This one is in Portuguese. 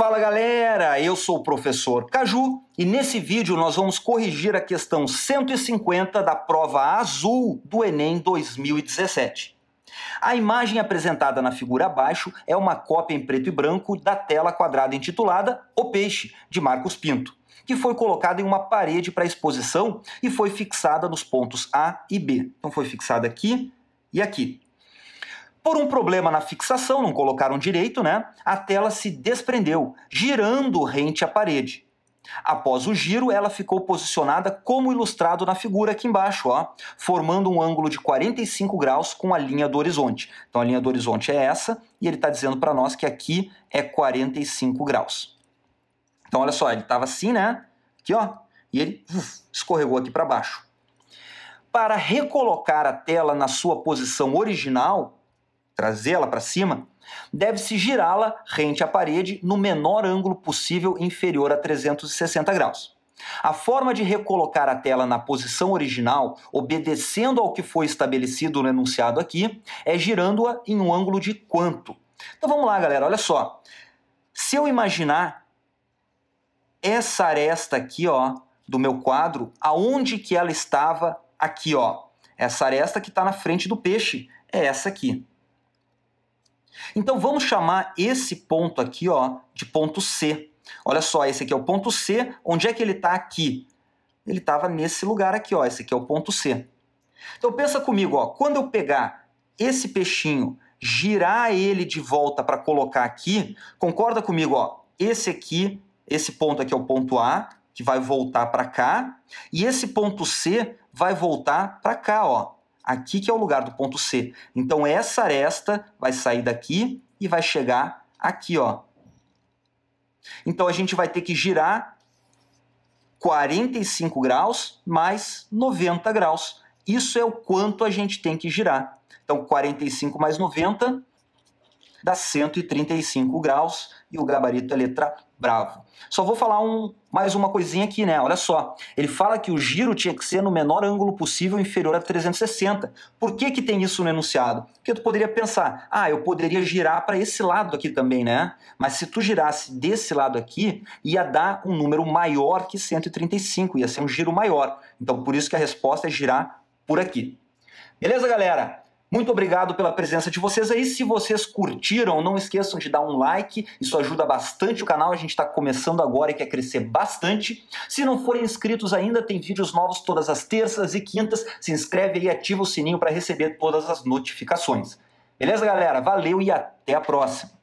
Fala galera, eu sou o professor Caju e nesse vídeo nós vamos corrigir a questão 150 da prova azul do Enem 2017. A imagem apresentada na figura abaixo é uma cópia em preto e branco da tela quadrada intitulada O Peixe, de Marcos Pinto, que foi colocada em uma parede para exposição e foi fixada nos pontos A e B. Então foi fixada aqui e aqui. Por um problema na fixação, não colocaram direito, né? A tela se desprendeu, girando rente à parede. Após o giro, ela ficou posicionada como ilustrado na figura aqui embaixo, ó, formando um ângulo de 45 graus com a linha do horizonte. Então a linha do horizonte é essa e ele está dizendo para nós que aqui é 45 graus. Então olha só, ele estava assim, né? Aqui, ó, e ele uf, escorregou aqui para baixo. Para recolocar a tela na sua posição original, trazê-la para cima, deve-se girá-la rente à parede no menor ângulo possível inferior a 360 graus. A forma de recolocar a tela na posição original, obedecendo ao que foi estabelecido no enunciado aqui, é girando-a em um ângulo de quanto. Então vamos lá, galera, olha só. Se eu imaginar essa aresta aqui, ó, do meu quadro, aonde que ela estava aqui, ó. Essa aresta que está na frente do peixe é essa aqui. Então vamos chamar esse ponto aqui ó, de ponto C. Olha só, esse aqui é o ponto C. Onde é que ele está aqui? Ele estava nesse lugar aqui, ó. esse aqui é o ponto C. Então pensa comigo, ó, quando eu pegar esse peixinho, girar ele de volta para colocar aqui, concorda comigo, ó, esse aqui, esse ponto aqui é o ponto A, que vai voltar para cá, e esse ponto C vai voltar para cá, ó, Aqui que é o lugar do ponto C. Então essa aresta vai sair daqui e vai chegar aqui, ó. Então a gente vai ter que girar 45 graus mais 90 graus. Isso é o quanto a gente tem que girar. Então 45 mais 90, dá 135 graus e o gabarito é letra bravo. Só vou falar um, mais uma coisinha aqui, né? Olha só. Ele fala que o giro tinha que ser no menor ângulo possível inferior a 360. Por que, que tem isso no enunciado? Porque tu poderia pensar, ah, eu poderia girar para esse lado aqui também, né? Mas se tu girasse desse lado aqui, ia dar um número maior que 135, ia ser um giro maior. Então por isso que a resposta é girar por aqui. Beleza, galera? Muito obrigado pela presença de vocês aí. Se vocês curtiram, não esqueçam de dar um like, isso ajuda bastante o canal. A gente está começando agora e quer crescer bastante. Se não forem inscritos ainda, tem vídeos novos todas as terças e quintas. Se inscreve e ativa o sininho para receber todas as notificações. Beleza, galera? Valeu e até a próxima!